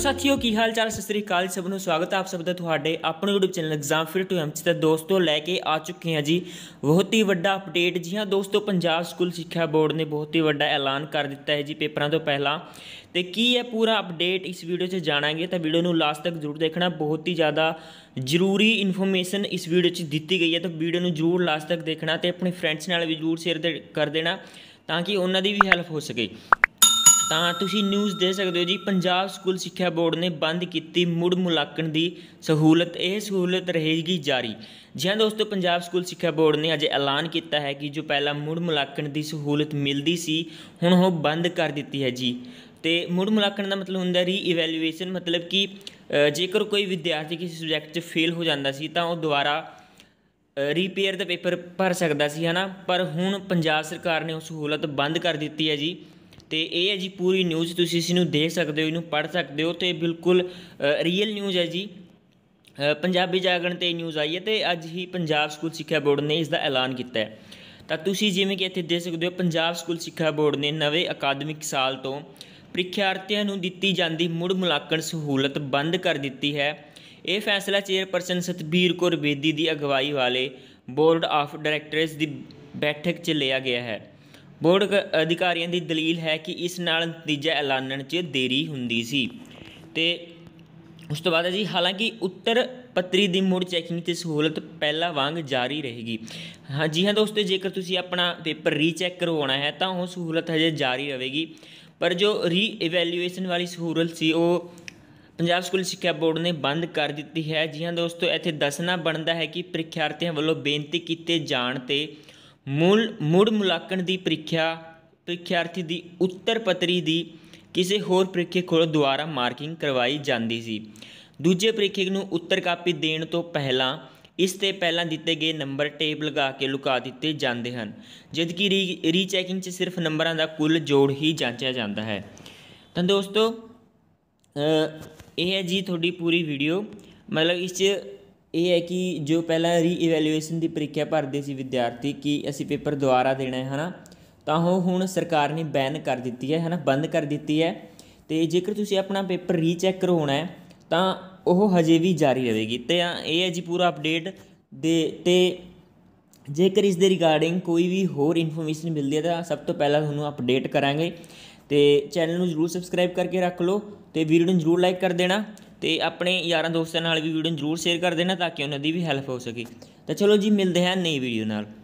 ਸਾਥੀਓ ਕੀ ਹਾਲ ਚਾਲ ਸਤਿ ਸ੍ਰੀ ਅਕਾਲ ਸਭ ਨੂੰ ਸਵਾਗਤ ਹੈ ਆਪ ਸਭ ਦਾ ਤੁਹਾਡੇ ਆਪਣੇ YouTube ਚੈਨਲ ਐਗਜ਼ਾਮ ਫਿਰ ਟੂ ਐਮਸੀ ਦਾ ਦੋਸਤੋ ਲੈ ਕੇ ਆ ਚੁੱਕੇ ਹਾਂ ਜੀ ਬਹੁਤ ਹੀ ਵੱਡਾ ਅਪਡੇਟ ਜੀ ਹਾਂ ਦੋਸਤੋ ਪੰਜਾਬ ਸਕੂਲ ਸਿੱਖਿਆ ਬੋਰਡ ਨੇ ਬਹੁਤ ਹੀ ਵੱਡਾ ਐਲਾਨ ਕਰ ਦਿੱਤਾ ਹੈ ਜੀ ਪੇਪਰਾਂ ਤੋਂ ਪਹਿਲਾਂ ਤੇ ਕੀ ਹੈ ਪੂਰਾ ਅਪਡੇਟ ਇਸ ਵੀਡੀਓ 'ਚ ਜਾਣਾਂਗੇ ਤਾਂ ਵੀਡੀਓ ਨੂੰ ਲਾਸਟ ਤੱਕ ਜ਼ਰੂਰ ਦੇਖਣਾ ਬਹੁਤ ਹੀ ਜ਼ਿਆਦਾ ਜ਼ਰੂਰੀ ਇਨਫੋਰਮੇਸ਼ਨ ਇਸ ਵੀਡੀਓ 'ਚ ਦਿੱਤੀ ਗਈ ਹੈ ਤਾਂ ਵੀਡੀਓ ਨੂੰ ਜ਼ਰੂਰ ਲਾਸਟ ਤੱਕ ਦੇਖਣਾ ਤੇ ਆਪਣੇ ਫਰੈਂਡਸ ਨਾਲ ਵੀ ਜ਼ਰੂਰ ਸ਼ੇਅਰ ਕਰ ਦੇਣਾ ਤਾਂ ਕਿ ਉਹਨਾਂ ਦੀ ਵੀ ਹੈਲਪ ਹੋ ਸਕੇ ਤਾਂ ਤੁਸੀਂ ਨਿਊਜ਼ ਦੇ ਸਕਦੇ ਹੋ ਜੀ ਪੰਜਾਬ ਸਕੂਲ ਸਿੱਖਿਆ ਬੋਰਡ ਨੇ ਬੰਦ ਕੀਤੀ ਮੁੜ ਮੁਲਾਕਣ ਦੀ ਸਹੂਲਤ ਇਹ ਸਹੂਲਤ ਰਹੇਗੀ ਜਾਰੀ ਜਿਵੇਂ ਦੋਸਤੋ ਪੰਜਾਬ ਸਕੂਲ ਸਿੱਖਿਆ ਬੋਰਡ ਨੇ ਅੱਜ ਐਲਾਨ ਕੀਤਾ ਹੈ ਕਿ ਜੋ ਪਹਿਲਾਂ ਮੁੜ ਮੁਲਾਕਣ ਦੀ ਸਹੂਲਤ ਮਿਲਦੀ ਸੀ ਹੁਣ ਉਹ ਬੰਦ ਕਰ ਦਿੱਤੀ ਹੈ ਜੀ ਤੇ ਮੁੜ ਮੁਲਾਕਣ ਦਾ ਮਤਲਬ ਹੁੰਦਾ ਰੀ ਇਵੈਲੂਏਸ਼ਨ ਮਤਲਬ ਕਿ ਜੇਕਰ ਕੋਈ ਵਿਦਿਆਰਥੀ ਕਿਸੇ ਸਬਜੈਕਟ 'ਚ ਫੇਲ ਹੋ ਜਾਂਦਾ ਸੀ ਤਾਂ ਉਹ ਦੁਬਾਰਾ ਰੀਪੇਅਰ ਦਾ ਪੇਪਰ ਭਰ ਸਕਦਾ ਸੀ ਹਨਾ ਪਰ ਹੁਣ ਪੰਜਾਬ ਸਰਕਾਰ ਨੇ ਉਹ ਸਹੂਲਤ ਬੰਦ ਕਰ ਦਿੱਤੀ ਹੈ ਜੀ ਤੇ ਇਹ ਹੈ ਜੀ ਪੂਰੀ ਨਿਊਜ਼ ਤੁਸੀਂ ਇਸ ਨੂੰ ਦੇਖ ਸਕਦੇ ਹੋ ਇਹਨੂੰ ਪੜ੍ਹ ਸਕਦੇ ਹੋ ਤੇ ਬਿਲਕੁਲ ਰੀਅਲ ਨਿਊਜ਼ ਹੈ ਜੀ ਪੰਜਾਬੀ ਜਾਗਰਣ ਤੇ ਨਿਊਜ਼ ਆਈ ਹੈ ਤੇ ਅੱਜ ਹੀ ਪੰਜਾਬ ਸਕੂਲ ਸਿੱਖਿਆ ਬੋਰਡ ਨੇ ਇਸ ਦਾ ਐਲਾਨ ਕੀਤਾ ਹੈ ਤਾਂ ਤੁਸੀਂ ਜਿਵੇਂ ਕਿ ਇੱਥੇ ਦੇਖ ਸਕਦੇ ਹੋ ਪੰਜਾਬ ਸਕੂਲ ਸਿੱਖਿਆ ਬੋਰਡ ਨੇ ਨਵੇਂ ਅਕਾਦਮਿਕ ਸਾਲ ਤੋਂ ਪ੍ਰੀਖਿਆਰਥੀਆਂ ਨੂੰ ਦਿੱਤੀ ਜਾਂਦੀ ਮੁੜ ਮੁਲਾਕਣ ਸਹੂਲਤ ਬੰਦ ਕਰ ਦਿੱਤੀ ਹੈ ਇਹ ਫੈਸਲਾ ਚੇਅਰਪਰਸਨ ਸਤਬੀਰ ਕੌਰ ਬੇਦੀ ਦੀ ਅਗਵਾਈ ਵਾਲੇ ਬੋਰਡ ਆਫ ਡਾਇਰੈਕਟਰਸ ਦੀ ਬੈਠਕ 'ਚ ਲਿਆ ਗਿਆ ਹੈ ਬੋਰਡ ਅਧਿਕਾਰੀਆਂ ਦੀ ਦਲੀਲ ਹੈ ਕਿ ਇਸ ਨਾਲ ਨਤੀਜਾ ਐਲਾਨਣ 'ਚ ਦੇਰੀ ਹੁੰਦੀ ਸੀ ਤੇ ਉਸ ਤੋਂ ਬਾਅਦ ਹੈ ਜੀ ਹਾਲਾਂਕਿ ਉੱਤਰ ਪੱਤਰੀ ਦੀ ਮੁੜ ਚੈਕਿੰਗ ਤੇ ਸਹੂਲਤ ਪਹਿਲਾਂ ਵਾਂਗ ਜਾਰੀ ਰਹੇਗੀ ਹਾਂ ਜੀ ਹਾਂ ਦੋਸਤੋ ਜੇਕਰ ਤੁਸੀਂ ਆਪਣਾ ਪੇਪਰ ਰੀਚੈੱਕ ਕਰਵਾਉਣਾ ਹੈ ਤਾਂ ਉਹ ਸਹੂਲਤ ਹਜੇ ਜਾਰੀ ਰਹੇਗੀ ਪਰ ਜੋ ਰੀ ਇਵੈਲੂਏਸ਼ਨ ਵਾਲੀ ਸਹੂਲਤ ਸੀ ਉਹ ਪੰਜਾਬ ਸਕੂਲ ਸਿੱਖਿਆ ਬੋਰਡ ਨੇ ਬੰਦ ਕਰ ਦਿੱਤੀ ਹੈ ਜੀ ਹਾਂ ਦੋਸਤੋ ਇੱਥੇ ਦੱਸਣਾ ਬਣਦਾ ਹੈ ਕਿ ਪ੍ਰੀਖਿਆਰਥੀਆਂ ਵੱਲੋਂ ਬੇਨਤੀ ਕੀਤੇ ਜਾਣ ਤੇ ਮੂਲ ਮੁੜ ਮੁਲਾਕਣ ਦੀ ਪ੍ਰੀਖਿਆ ਪ੍ਰੀਖਿਆਰਥੀ ਦੀ ਉੱਤਰ ਪੱਤਰੀ ਦੀ ਕਿਸੇ ਹੋਰ ਪ੍ਰੀਖਿਅਕ ਕੋਲੋਂ ਦੁਆਰਾ ਮਾਰਕਿੰਗ ਕਰਵਾਈ ਜਾਂਦੀ ਸੀ ਦੂਜੇ ਪ੍ਰੀਖਿਅਕ ਨੂੰ ਉੱਤਰ ਕਾਪੀ ਦੇਣ ਤੋਂ ਪਹਿਲਾਂ ਇਸ ਤੇ ਪਹਿਲਾਂ ਦਿੱਤੇ ਗਏ ਨੰਬਰ ਟੇਪ ਲਗਾ ਕੇ ਲੁਕਾ ਦਿੱਤੇ ਜਾਂਦੇ ਹਨ ਰੀ ਰੀਚੈਕਿੰਗ 'ਚ ਸਿਰਫ ਨੰਬਰਾਂ ਦਾ ਕੁੱਲ ਜੋੜ ਹੀ ਜਾਂਚਿਆ ਜਾਂਦਾ ਹੈ ਤਾਂ ਦੋਸਤੋ ਇਹ ਹੈ ਜੀ ਤੁਹਾਡੀ ਪੂਰੀ ਵੀਡੀਓ ਮਤਲਬ ਇਸ 'ਚ ਇਹ ਹੈ ਕਿ ਜੋ ਪਹਿਲਾਂ ਰੀਇਵੈਲੂਏਸ਼ਨ ਦੀ ਪ੍ਰੀਖਿਆ ਭਰਦੇ ਸੀ ਵਿਦਿਆਰਥੀ ਕਿ ਅਸੀਂ ਪੇਪਰ ਦੁਬਾਰਾ ਦੇਣਾ ਹੈ ਹਨਾ ਤਾਂ ਉਹ ਹੁਣ ਸਰਕਾਰ ਨੇ ਬੈਨ ਕਰ ਦਿੱਤੀ ਹੈ ਹਨਾ ਬੰਦ ਕਰ ਦਿੱਤੀ ਹੈ ਤੇ ਜੇਕਰ ਤੁਸੀਂ ਆਪਣਾ ਪੇਪਰ ਰੀਚੈਕ ਕਰਾਉਣਾ ਹੈ ਤਾਂ ਉਹ ਹਜੇ ਵੀ ਜਾਰੀ ਰਹੇਗੀ ਤੇ ਇਹ ਹੈ ਜੀ ਪੂਰਾ ਅਪਡੇਟ ਦੇ ਤੇ ਜੇਕਰ ਇਸ ਦੇ ਰਿਗਾਰਡਿੰਗ ਕੋਈ ਵੀ ਹੋਰ ਇਨਫੋਰਮੇਸ਼ਨ ਮਿਲਦੀ ਹੈ ਤਾਂ ਸਭ ਤੋਂ ਪਹਿਲਾਂ ਤੁਹਾਨੂੰ ਅਪਡੇਟ ਕਰਾਂਗੇ ਤੇ ਚੈਨਲ ਨੂੰ ਜਰੂਰ ਸਬਸਕ੍ਰਾਈਬ ਕਰਕੇ ਰੱਖ ਲਓ ਤੇ ਵੀਡੀਓ ਨੂੰ ਜਰੂਰ ਲਾਈਕ ਕਰ ਦੇਣਾ ਤੇ ਆਪਣੇ ਯਾਰਾਂ ਦੋਸਤਾਂ ਨਾਲ ਵੀ ਵੀਡੀਓ ਜ਼ਰੂਰ ਸ਼ੇਅਰ ਕਰ ਦੇਣਾ ਤਾਂ ਕਿ ਉਹਨਾਂ ਦੀ ਵੀ ਹੈਲਪ ਹੋ ਸਕੇ ਤਾਂ ਚਲੋ ਜੀ ਮਿਲਦੇ ਹਾਂ ਨਈ ਵੀਡੀਓ ਨਾਲ